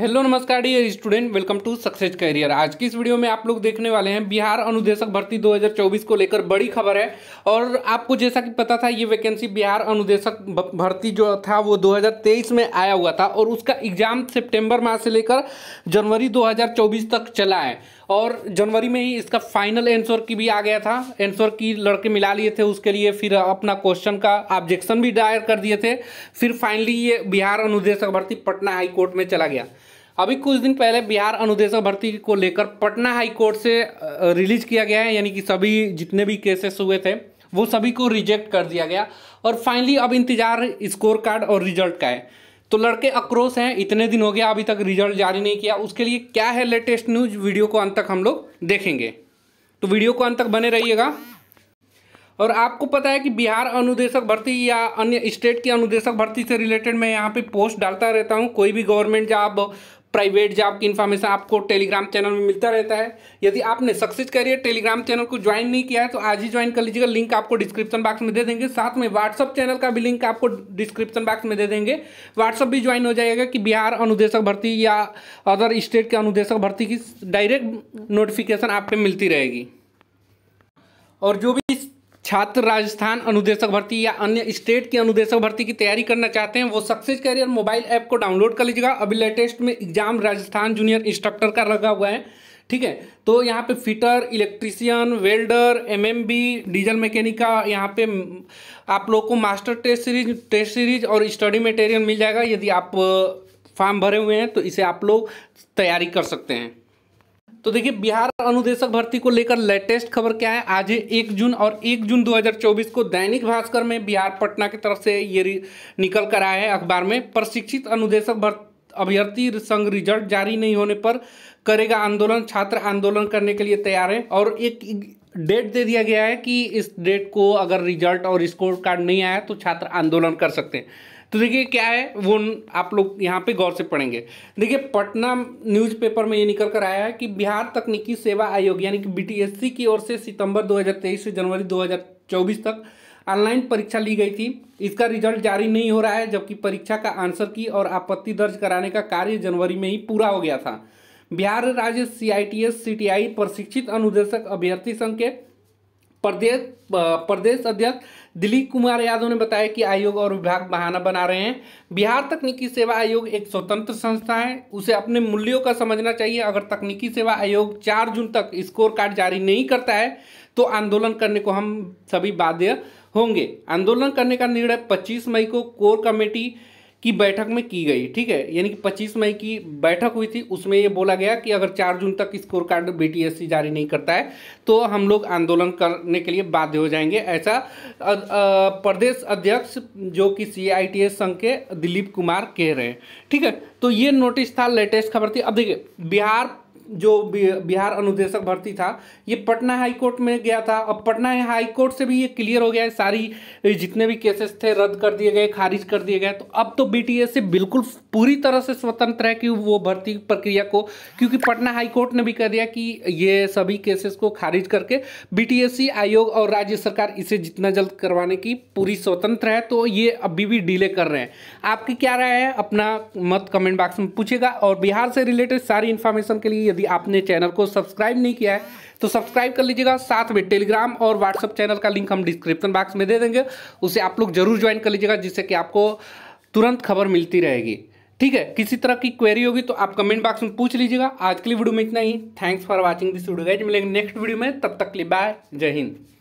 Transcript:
hello नमस्कार dear student welcome to success career आज की इस वीडियो में आप लोग देखने वाले हैं बिहार अनुदेशक भर्ती 2024 को लेकर बड़ी खबर है और आपको जैसा कि पता था ये वैकेंसी बिहार अनुदेशक भर्ती जो था वो 2023 में आया हुआ था और उसका एग्ज़ाम सितंबर माह से लेकर जनवरी 2024 तक चला है और जनवरी में ही इसका फाइनल एंसर की भी आ गया था एंसर की लड़के मिला लिए थे उसके लिए फिर अपना क्वेश्चन का ऑब्जेक्शन भी दायर कर दिए थे फिर फाइनली ये बिहार अनुदेशक भर्ती पटना हाईकोर्ट में चला गया अभी कुछ दिन पहले बिहार अनुदेशक भर्ती को लेकर पटना हाई कोर्ट से रिलीज किया गया है यानी कि सभी जितने भी केसेस हुए थे वो सभी को रिजेक्ट कर दिया गया और फाइनली अब इंतजार स्कोर कार्ड और रिजल्ट का है तो लड़के आक्रोश हैं इतने दिन हो गया अभी तक रिजल्ट जारी नहीं किया उसके लिए क्या है लेटेस्ट न्यूज वीडियो को अंत तक हम लोग देखेंगे तो वीडियो को अंत तक बने रहिएगा और आपको पता है कि बिहार अनुदेशक भर्ती या अन्य स्टेट की अनुदेशक भर्ती से रिलेटेड मैं यहाँ पे पोस्ट डालता रहता हूँ कोई भी गवर्नमेंट जॉब प्राइवेट जॉब की इन्फॉर्मेशन आपको टेलीग्राम चैनल में मिलता रहता है यदि आपने सक्सेस करियर टेलीग्राम चैनल को ज्वाइन नहीं किया है तो आज ही ज्वाइन कर लीजिएगा लिंक आपको डिस्क्रिप्शन बॉक्स में दे देंगे साथ में व्हाट्सअप चैनल का भी लिंक आपको डिस्क्रिप्शन बॉक्स में दे देंगे व्हाट्सअप भी ज्वाइन हो जाएगा कि बिहार अनुदेशक भर्ती या अदर स्टेट के अनुदेशक भर्ती की डायरेक्ट नोटिफिकेशन आप पे मिलती रहेगी और जो भी छात्र राजस्थान अनुदेशक भर्ती या अन्य स्टेट की अनुदेशक भर्ती की तैयारी करना चाहते हैं वो सक्सेस कैरियर मोबाइल ऐप को डाउनलोड कर लीजिएगा अभी लेटेस्ट में एग्जाम राजस्थान जूनियर इंस्ट्रक्टर का लगा हुआ है ठीक है तो यहाँ पे fitter electrician welder MMB diesel mechanic का यहाँ पे आप लोग को master test series test series और स्टडी मटेरियल मिल जाएगा यदि आप फॉर्म भरे हुए हैं तो इसे आप लोग तैयारी कर सकते हैं तो देखिए बिहार अनुदेशक भर्ती को लेकर लेटेस्ट खबर क्या है आज है एक जून और एक जून 2024 को दैनिक भास्कर में बिहार पटना की तरफ से ये निकल कर आया है अखबार में प्रशिक्षित अनुदेशक अभ्यर्थी संघ रिजल्ट जारी नहीं होने पर करेगा आंदोलन छात्र आंदोलन करने के लिए तैयार है और एक डेट दे दिया गया है कि इस डेट को अगर रिजल्ट और स्कोर कार्ड नहीं आया तो छात्र आंदोलन कर सकते हैं तो देखिए क्या है वो आप लोग यहाँ पे गौर से पढ़ेंगे देखिए पटना न्यूज़पेपर में ये निकल कर आया है कि बिहार तकनीकी सेवा आयोग यानी कि बीटीएससी की ओर से सितंबर 2023 से जनवरी 2024 तक ऑनलाइन परीक्षा ली गई थी इसका रिजल्ट जारी नहीं हो रहा है जबकि परीक्षा का आंसर की और आपत्ति दर्ज कराने का कार्य जनवरी में ही पूरा हो गया था बिहार राज्य C I T S C T I प्रशिक्षित अनुदेशक अभ्यर्थी संघ के प्रदेश प्रदेश अध्यक्ष दिलीप कुमार यादव ने बताया कि आयोग और विभाग बहाना बना रहे हैं बिहार तकनीकी सेवा आयोग एक स्वतंत्र संस्था है उसे अपने मूल्यों का समझना चाहिए अगर तकनीकी सेवा आयोग चार जून तक स्कोर कार्ड जारी नहीं करता है तो आंदोलन करने को हम सभी बाध्य होंगे आंदोलन करने का निर्णय पच्चीस मई को कोर कमेटी की बैठक में की गई ठीक है यानी कि पच्चीस मई की बैठक हुई थी उसमें ये बोला गया कि अगर चार जून तक स्कोर कार्ड बी जारी नहीं करता है तो हम लोग आंदोलन करने के लिए बाध्य हो जाएंगे ऐसा प्रदेश अध्यक्ष जो कि सी संघ के दिलीप कुमार कह रहे हैं ठीक है तो ये नोटिस था लेटेस्ट खबर थी अब देखिए बिहार जो बिहार अनुदेशक भर्ती था ये पटना हाई कोर्ट में गया था अब पटना हाई कोर्ट से भी ये क्लियर हो गया है सारी जितने भी केसेस थे रद्द कर दिए गए खारिज कर दिए गए तो अब तो बी से बिल्कुल पूरी तरह से स्वतंत्र है कि वो भर्ती प्रक्रिया को क्योंकि पटना हाई कोर्ट ने भी कह दिया कि ये सभी केसेस को खारिज करके बी आयोग और राज्य सरकार इसे जितना जल्द करवाने की पूरी स्वतंत्र है तो ये अभी भी डिले कर रहे हैं आपकी क्या राय है अपना मत कमेंट बॉक्स में पूछेगा और बिहार से रिलेटेड सारी इन्फॉर्मेशन के लिए यदि आपने चैनल को सब्सक्राइब नहीं किया है तो सब्सक्राइब कर लीजिएगा साथ में टेलीग्राम और व्हाट्सअप चैनल का लिंक हम डिस्क्रिप्शन बॉक्स में दे देंगे उसे आप लोग जरूर ज्वाइन कर लीजिएगा जिससे कि आपको तुरंत खबर मिलती रहेगी ठीक है किसी तरह की क्वेरी होगी तो आप कमेंट बॉक्स में पूछ लीजिएगा आज के लिए वीडियो में इतना ही thanks for watching this video guys मिलेंगे नेक्स्ट वीडियो में तब तक के लिए बाय जय हिंद